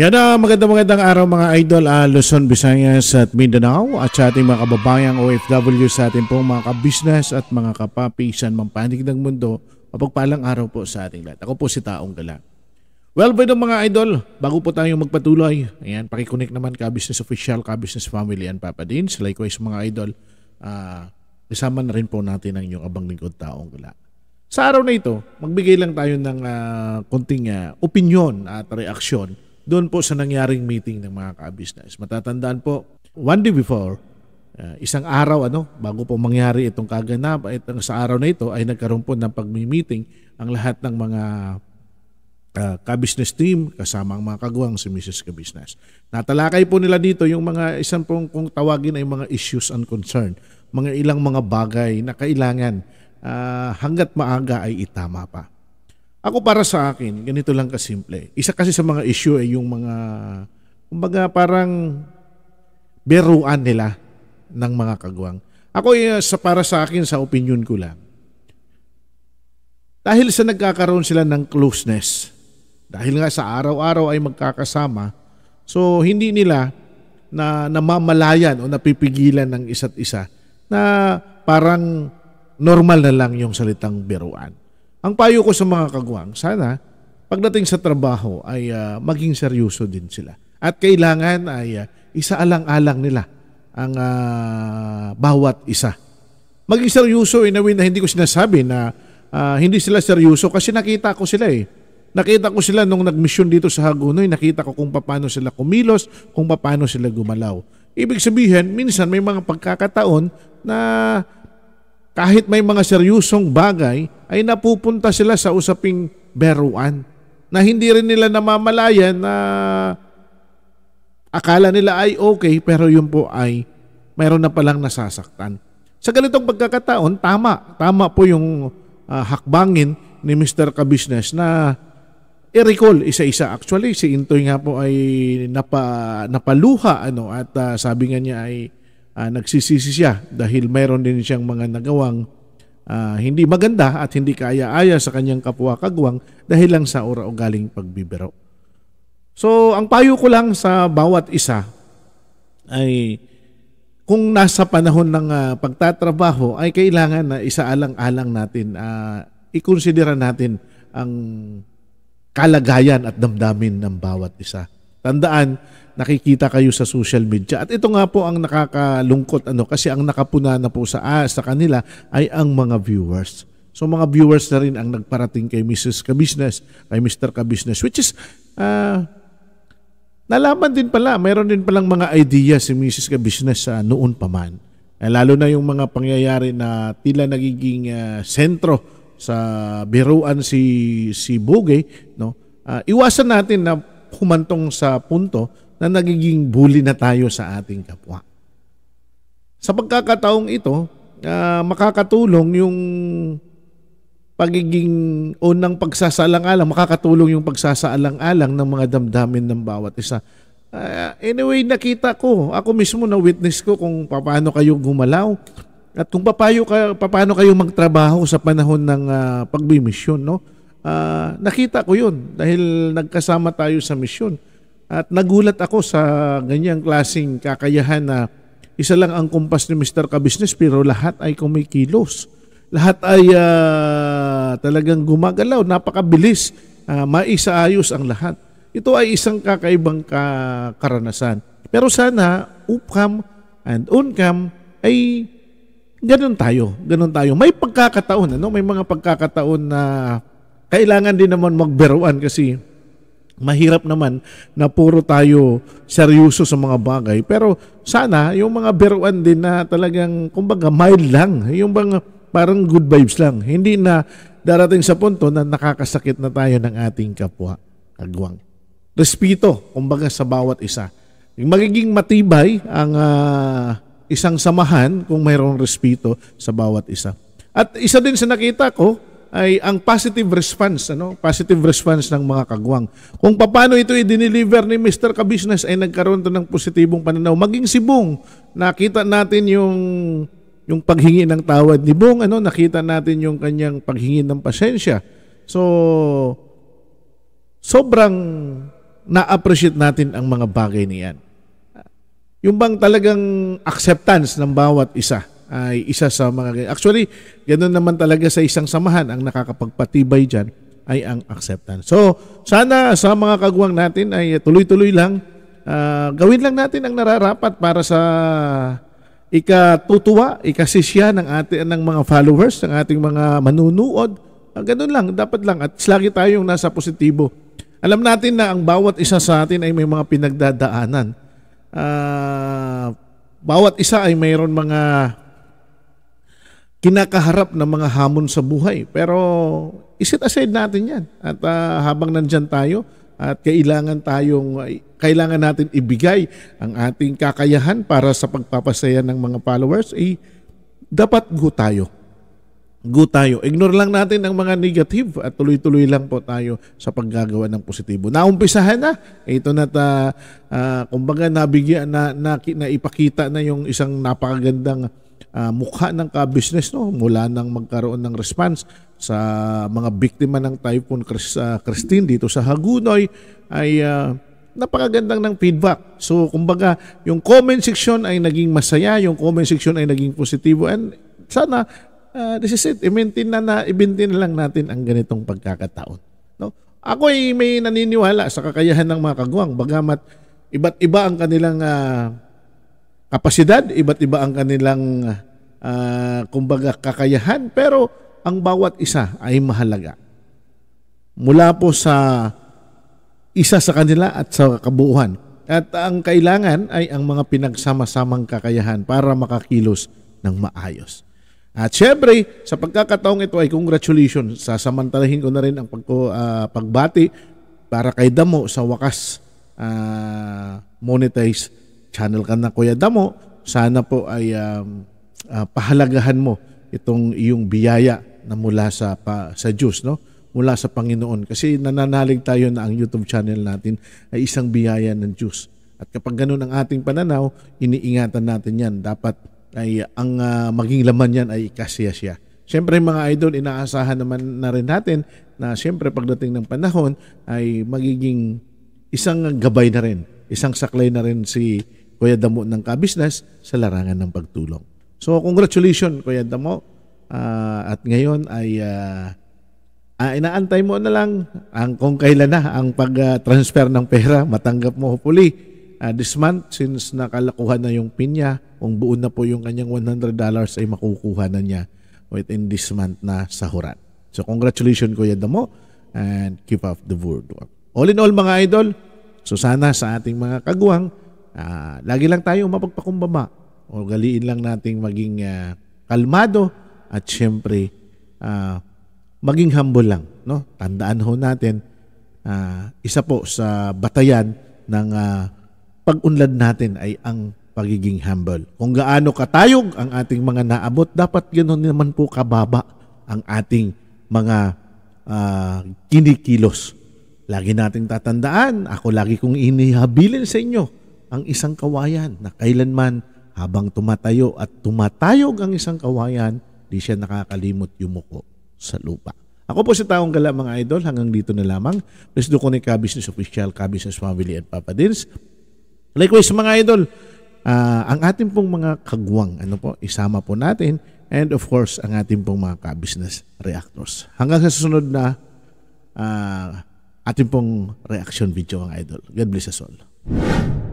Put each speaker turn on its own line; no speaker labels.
Yan ang magandang magandang araw mga idol, uh, Luzon, Visayas at Mindanao at sa ating mga kababayang OFW sa ating pong mga kabisnes at mga kapapisan saan mang ng mundo, mapagpalang araw po sa ating lahat. Ako po si Taong Gala. Well, by the mga idol, bago po tayo magpatuloy, ayan, pakiconnect naman ka business official, ka business family and Papa Dean. Likewise mga idol, uh, ah, isama na rin po natin ang inyong abang lingkod Taong Gala. Sa araw na ito, magbigay lang tayo ng uh, konting uh, opinion at reaksyon doon po sa nangyaring meeting ng mga ka-business. Matatandaan po, one day before, uh, isang araw ano, bago po mangyari itong kaganap, itong sa araw na ito ay nagkaroon po ng pag-meeting ang lahat ng mga uh, ka-business team kasama ang mga kagawang si Mrs. Ka-business. Natalakay po nila dito yung mga isang pong kung tawagin ay mga issues and concern, mga ilang mga bagay na kailangan uh, hanggat maaga ay itama pa. Ako para sa akin, ganito lang kasimple. Isa kasi sa mga issue ay yung mga, kumbaga parang beruan nila ng mga kagwang. Ako eh, sa para sa akin, sa opinion ko lang. Dahil sa nagkakaroon sila ng closeness, dahil nga sa araw-araw ay magkakasama, so hindi nila na namamalayan o napipigilan ng isa't isa na parang normal na lang yung salitang beruan. Ang payo ko sa mga kagwang, sana pagdating sa trabaho ay uh, maging seryoso din sila. At kailangan ay uh, isaalang-alang nila ang uh, bawat isa. Maging seryoso in a way na hindi ko sinasabi na uh, hindi sila seryoso kasi nakita ko sila eh. Nakita ko sila nung nagmisyon dito sa Hagunoy, nakita ko kung paano sila kumilos, kung paano sila gumalaw. Ibig sabihin, minsan may mga pagkakataon na kahit may mga seryosong bagay ay napupunta sila sa usaping beruan na hindi rin nila namamalayan na akala nila ay okay pero yun po ay mayroon na palang nasasaktan. Sa ganitong pagkakataon, tama. Tama po yung uh, hakbangin ni Mr. Kabisnes na i-recall isa-isa actually si Intoy nga po ay napa napaluha ano at uh, sabi nga niya ay uh, nagsisisi siya dahil meron din siyang mga nagawang uh, hindi maganda at hindi kaaya-aya sa kanyang kapwa-kagwang dahil lang sa ura galing pagbibiro. So, ang payo ko lang sa bawat isa ay kung nasa panahon ng uh, pagtatrabaho ay kailangan na isaalang-alang natin, uh, ikonsidera natin ang kalagayan at damdamin ng bawat isa. Tandaan, nakikita kayo sa social media. At ito nga po ang nakakalungkot ano kasi ang nakapuna na po sa ah, sa kanila ay ang mga viewers. So mga viewers na rin ang nagparating kay Mrs. Kabisnes, kay Mr. Kabisnes which is uh, nalaman din pala, mayroon din palang mga idea si Mrs. Kabisnes sa uh, noon pa man. Eh, lalo na yung mga pangyayari na tila nagiging uh, sentro sa biruan si si Bugay, no? Uh, iwasan natin na humantong sa punto na nagiging bully na tayo sa ating kapwa. Sa pagkakataong ito, uh, makakatulong yung pagiging o ng pagsasaalang-alang, makakatulong yung pagsasaalang-alang ng mga damdamin ng bawat isa. Uh, anyway, nakita ko, ako mismo na witness ko kung paano kayo gumalaw at kung papayo kayo, paano kayo magtrabaho sa panahon ng uh, ah, pagbimisyon, no? Uh, nakita ko yun dahil nagkasama tayo sa misyon. At nagulat ako sa ganyang klasing kakayahan na isa lang ang kumpas ni Mr. Kabisnes pero lahat ay kumikilos. Lahat ay uh, talagang gumagalaw, napakabilis, uh, maisaayos ang lahat. Ito ay isang kakaibang karanasan. Pero sana upcam and oncam ay ganun tayo, ganun tayo. May pagkakataon, ano? May mga pagkakataon na kailangan din naman magberuan kasi mahirap naman na puro tayo seryoso sa mga bagay. Pero sana yung mga beruan din na talagang kumbaga mild lang. Yung bang parang good vibes lang. Hindi na darating sa punto na nakakasakit na tayo ng ating kapwa kagwang. Respeto kumbaga sa bawat isa. Magiging matibay ang uh, isang samahan kung mayroong respeto sa bawat isa. At isa din sa nakita ko, ay ang positive response, ano? positive response ng mga kagwang. Kung paano ito i-deliver ni Mr. Kabusiness ay nagkaroon to ng positibong pananaw. Maging si Bong, nakita natin yung yung paghingi ng tawad ni Bong, ano? nakita natin yung kanyang paghingi ng pasensya. So, sobrang na-appreciate natin ang mga bagay niyan. Yung bang talagang acceptance ng bawat isa ay isa sa mga actually ganoon naman talaga sa isang samahan ang nakakapagpatibay diyan ay ang acceptance. So sana sa mga kaguwang natin ay tuloy-tuloy lang uh, gawin lang natin ang nararapat para sa ikatutuwa, ikasisya ng atin ng mga followers, ng ating mga manunood. Uh, ganun lang, dapat lang at lagi tayong nasa positibo. Alam natin na ang bawat isa sa atin ay may mga pinagdadaanan. Uh, bawat isa ay mayroon mga kinakaharap ng mga hamon sa buhay. Pero isit aside natin yan. At uh, habang nandyan tayo, at kailangan tayong, kailangan natin ibigay ang ating kakayahan para sa pagpapasaya ng mga followers, eh, dapat go tayo. Go tayo. Ignore lang natin ang mga negative at tuloy-tuloy lang po tayo sa paggagawa ng positibo. Naumpisahan na. Ito na ta, uh, kumbaga nabigyan na, na, na, ipakita na yung isang napakagandang uh, mukha ng ka-business no mula nang magkaroon ng response sa mga biktima ng Typhoon ah, Christine dito sa Hagunoy ay uh, napakagandang ng feedback. So kumbaga yung comment section ay naging masaya, yung comment section ay naging positibo and sana uh, this is it. I-maintain na, na i-maintain lang natin ang ganitong pagkakataon. No? Ako ay may naniniwala sa kakayahan ng mga kagawang bagamat iba't iba ang kanilang uh, kapasidad, iba't iba ang kanilang uh, kumbaga kakayahan, pero ang bawat isa ay mahalaga. Mula po sa isa sa kanila at sa kabuuhan. At ang kailangan ay ang mga pinagsama-samang kakayahan para makakilos ng maayos. At syempre, sa pagkakataong ito ay congratulations. Sasamantalahin ko na rin ang pag, uh, ah, pagbati para kay Damo sa wakas uh, monetize channel ka na Kuya Damo, sana po ay um, uh, pahalagahan mo itong iyong biyaya na mula sa pa, sa Diyos, no? Mula sa Panginoon kasi nananalig tayo na ang YouTube channel natin ay isang biyaya ng Diyos. At kapag ganun ang ating pananaw, iniingatan natin 'yan. Dapat ay ang uh, maging laman niyan ay ikasiya siya. Siyempre mga idol, inaasahan naman na rin natin na siyempre pagdating ng panahon ay magiging isang gabay na rin, isang saklay na rin si Kuya Damo ng Kabisnes sa larangan ng pagtulong. So congratulations Kuya Damo uh, at ngayon ay uh, uh, inaantay mo na lang ang kung kailan na ang pag-transfer ng pera matanggap mo hopefully uh, this month since nakalakuha na yung pin niya kung buo na po yung kanyang $100 ay makukuha na niya within this month na sa sahuran. So congratulations Kuya Damo and keep up the good work. All in all mga idol, so sana sa ating mga kaguwang Ah, lagi lang tayo mapagpakumbaba o galiin lang nating maging uh, kalmado at syempre uh, maging humble lang. No? Tandaan ho natin, uh, isa po sa batayan ng uh, pag-unlad natin ay ang pagiging humble. Kung gaano katayog ang ating mga naabot, dapat ganoon naman po kababa ang ating mga uh, kinikilos. Lagi nating tatandaan, ako lagi kong inihabilin sa inyo ang isang kawayan na kailanman habang tumatayo at tumatayog ang isang kawayan, di siya nakakalimot yumuko sa lupa. Ako po si Taong Gala mga idol, hanggang dito na lamang. Please do connect ka business official, ka business family and Papa Dils. Likewise mga idol, uh, ang ating pong mga kagwang, ano po, isama po natin and of course ang ating pong mga ka-business reactors. Hanggang sa susunod na uh, ating pong reaction video mga idol. God bless us all.